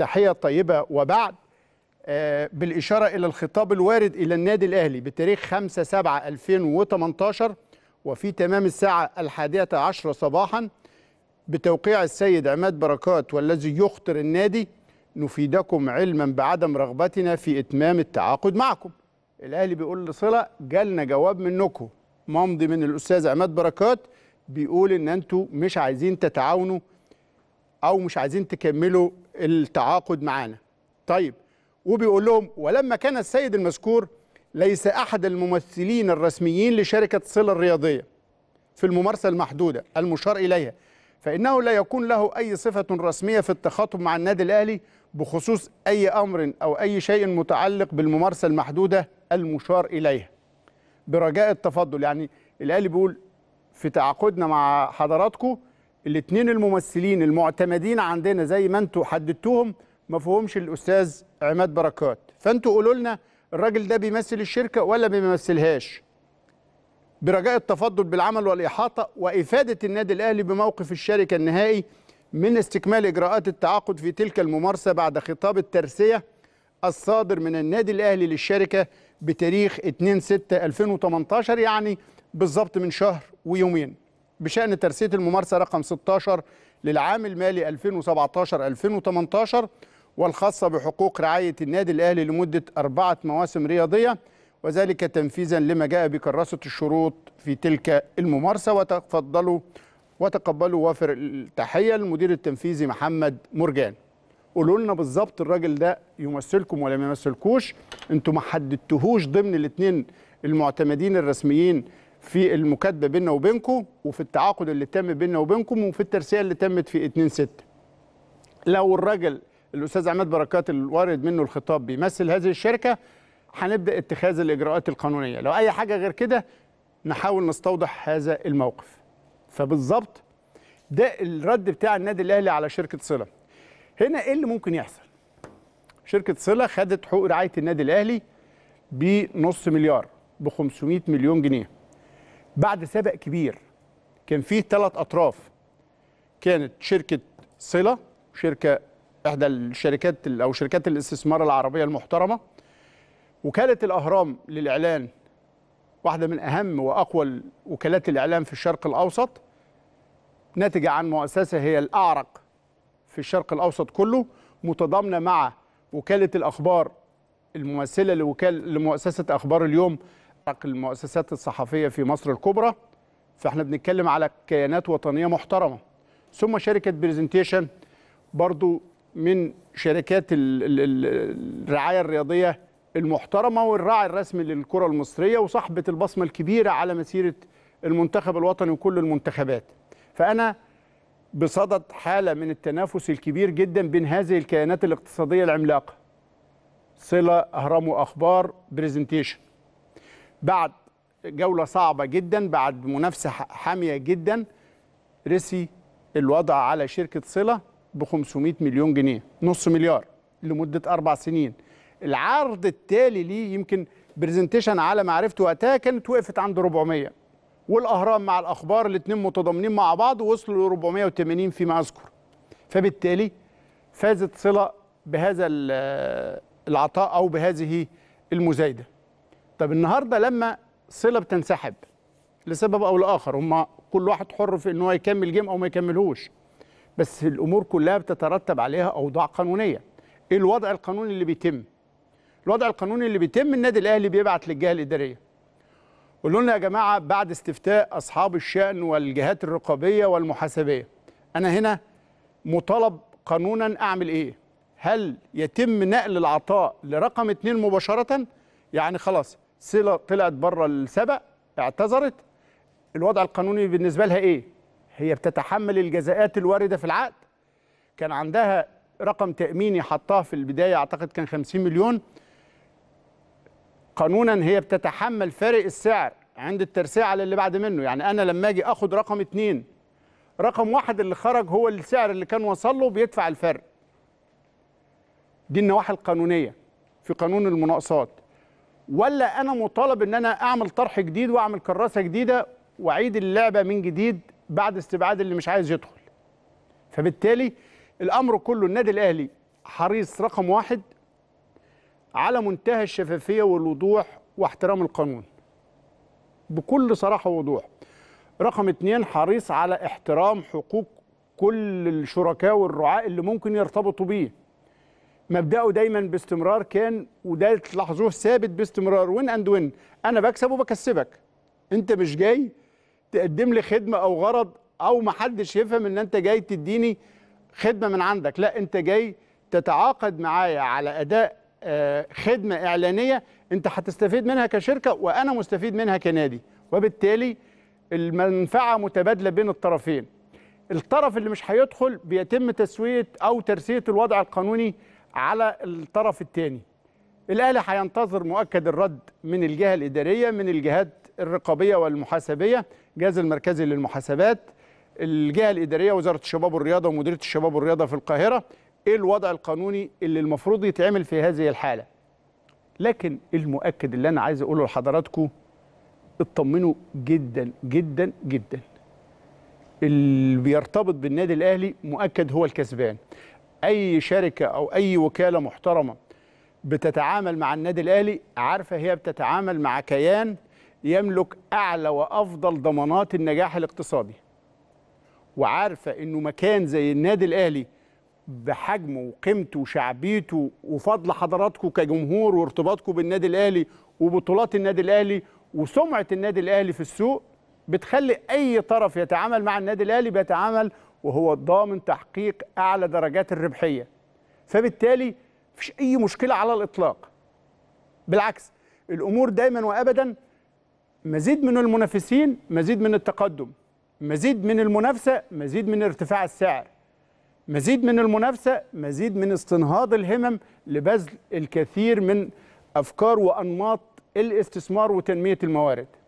تحية طيبة وبعد آه، بالإشارة إلى الخطاب الوارد إلى النادي الأهلي بتاريخ 5 7 2018 وفي تمام الساعة الحادية عشرة صباحا بتوقيع السيد عماد بركات والذي يخطر النادي نفيدكم علما بعدم رغبتنا في إتمام التعاقد معكم الأهلي بيقول لصلة جالنا جواب منكم ممضي من الأستاذ عماد بركات بيقول إن أنتوا مش عايزين تتعاونوا أو مش عايزين تكملوا التعاقد معانا طيب وبيقول لهم ولما كان السيد المذكور ليس أحد الممثلين الرسميين لشركة صلة الرياضية في الممارسة المحدودة المشار إليها فإنه لا يكون له أي صفة رسمية في التخاطب مع النادي الأهلي بخصوص أي أمر أو أي شيء متعلق بالممارسة المحدودة المشار إليها برجاء التفضل يعني الأهلي بيقول في تعاقدنا مع حضراتكم الاثنين الممثلين المعتمدين عندنا زي ما انتوا حددتوهم ما فيهمش الاستاذ عماد بركات فانتوا قولوا لنا الراجل ده بيمثل الشركه ولا ما بيمثلهاش برجاء التفضل بالعمل والاحاطه وافاده النادي الاهلي بموقف الشركه النهائي من استكمال اجراءات التعاقد في تلك الممارسه بعد خطاب الترسيه الصادر من النادي الاهلي للشركه بتاريخ 2/6/2018 يعني بالظبط من شهر ويومين بشأن ترسية الممارسة رقم 16 للعام المالي 2017-2018 والخاصة بحقوق رعاية النادي الأهلي لمدة أربعة مواسم رياضية وذلك تنفيذا لما جاء بكراسة الشروط في تلك الممارسة وتفضلوا وتقبلوا وافر التحية للمدير التنفيذي محمد مرجان قولوا لنا بالظبط الراجل ده يمثلكم ولا ما يمثلكوش انتوا ما حددتوهوش ضمن الاثنين المعتمدين الرسميين في المكاتبه بيننا وبينكم وفي التعاقد اللي تم بيننا وبينكم وفي الترسيه اللي تمت في 2 6 لو الراجل الاستاذ عماد بركات الوارد منه الخطاب بيمثل هذه الشركه هنبدا اتخاذ الاجراءات القانونيه لو اي حاجه غير كده نحاول نستوضح هذا الموقف فبالظبط ده الرد بتاع النادي الاهلي على شركه صله هنا ايه اللي ممكن يحصل شركه صله خدت حقوق رعايه النادي الاهلي بنص مليار ب 500 مليون جنيه بعد سبق كبير كان فيه ثلاث أطراف كانت شركة صلة شركة إحدى الشركات أو شركات الاستثمار العربية المحترمة وكالة الأهرام للإعلان واحدة من أهم وأقوى وكالات الإعلام في الشرق الأوسط ناتجة عن مؤسسة هي الأعرق في الشرق الأوسط كله متضامنة مع وكالة الأخبار الممثلة لوكال لمؤسسة أخبار اليوم حق المؤسسات الصحفيه في مصر الكبرى فاحنا بنتكلم على كيانات وطنيه محترمه ثم شركه برزنتيشن برضو من شركات الرعايه الرياضيه المحترمه والراعي الرسمي للكره المصريه وصاحبه البصمه الكبيره على مسيره المنتخب الوطني وكل المنتخبات فانا بصدد حاله من التنافس الكبير جدا بين هذه الكيانات الاقتصاديه العملاقه صله اهرام واخبار برزنتيشن بعد جولة صعبة جدا بعد منافسة حامية جدا رسي الوضع على شركة صلة ب 500 مليون جنيه نص مليار لمدة أربع سنين العرض التالي ليه يمكن برزنتيشن على معرفته وقتها كانت وقفت عند 400 والأهرام مع الأخبار الاثنين متضامنين مع بعض وصلوا ل 480 فيما أذكر فبالتالي فازت صلة بهذا العطاء أو بهذه المزايده طب النهارده لما صله بتنسحب لسبب او لاخر هم كل واحد حر في ان هو يكمل جيم او ما يكملهوش بس الامور كلها بتترتب عليها اوضاع قانونيه ايه الوضع القانوني اللي بيتم الوضع القانوني اللي بيتم النادي الاهلي بيبعت للجهه الاداريه قولوا لنا يا جماعه بعد استفتاء اصحاب الشان والجهات الرقابيه والمحاسبيه انا هنا مطالب قانونا اعمل ايه هل يتم نقل العطاء لرقم اتنين مباشره يعني خلاص سيلا طلعت بره السبق اعتذرت الوضع القانوني بالنسبه لها ايه؟ هي بتتحمل الجزاءات الوارده في العقد كان عندها رقم تاميني حطاه في البدايه اعتقد كان 50 مليون قانونا هي بتتحمل فارق السعر عند الترسيع على اللي بعد منه يعني انا لما اجي اخد رقم اتنين رقم واحد اللي خرج هو السعر اللي كان وصل له بيدفع الفرق دي النواحي القانونيه في قانون المناقصات ولا انا مطالب ان انا اعمل طرح جديد واعمل كراسه جديده واعيد اللعبه من جديد بعد استبعاد اللي مش عايز يدخل فبالتالي الامر كله النادي الاهلي حريص رقم واحد على منتهى الشفافيه والوضوح واحترام القانون بكل صراحه ووضوح رقم اتنين حريص على احترام حقوق كل الشركاء والرعاة اللي ممكن يرتبطوا بيه مبدأه دايما باستمرار كان وده تلاحظوه ثابت باستمرار وين اند وين انا بكسب وبكسبك انت مش جاي تقدم لي خدمه او غرض او محدش يفهم ان انت جاي تديني خدمه من عندك لا انت جاي تتعاقد معايا على اداء آه، خدمه اعلانيه انت هتستفيد منها كشركه وانا مستفيد منها كنادي وبالتالي المنفعه متبادله بين الطرفين الطرف اللي مش هيدخل بيتم تسويه او ترسيه الوضع القانوني على الطرف الثاني الاهلي هينتظر مؤكد الرد من الجهه الاداريه من الجهات الرقابيه والمحاسبيه الجهاز المركزي للمحاسبات الجهه الاداريه وزاره الشباب والرياضه ومديريه الشباب والرياضه في القاهره ايه الوضع القانوني اللي المفروض يتعمل في هذه الحاله لكن المؤكد اللي انا عايز اقوله لحضراتكم اطمنوا جدا جدا جدا اللي بيرتبط بالنادي الاهلي مؤكد هو الكسبان اي شركه او اي وكاله محترمه بتتعامل مع النادي الاهلي عارفه هي بتتعامل مع كيان يملك اعلى وافضل ضمانات النجاح الاقتصادي وعارفه انه مكان زي النادي الاهلي بحجمه وقيمته وشعبيته وفضل حضراتكم كجمهور وارتباطكم بالنادي الاهلي وبطولات النادي الاهلي وسمعه النادي الاهلي في السوق بتخلي اي طرف يتعامل مع النادي الاهلي بيتعامل وهو ضامن تحقيق اعلى درجات الربحيه فبالتالي مفيش اي مشكله على الاطلاق بالعكس الامور دايما وابدا مزيد من المنافسين مزيد من التقدم مزيد من المنافسه مزيد من ارتفاع السعر مزيد من المنافسه مزيد من استنهاض الهمم لبذل الكثير من افكار وانماط الاستثمار وتنميه الموارد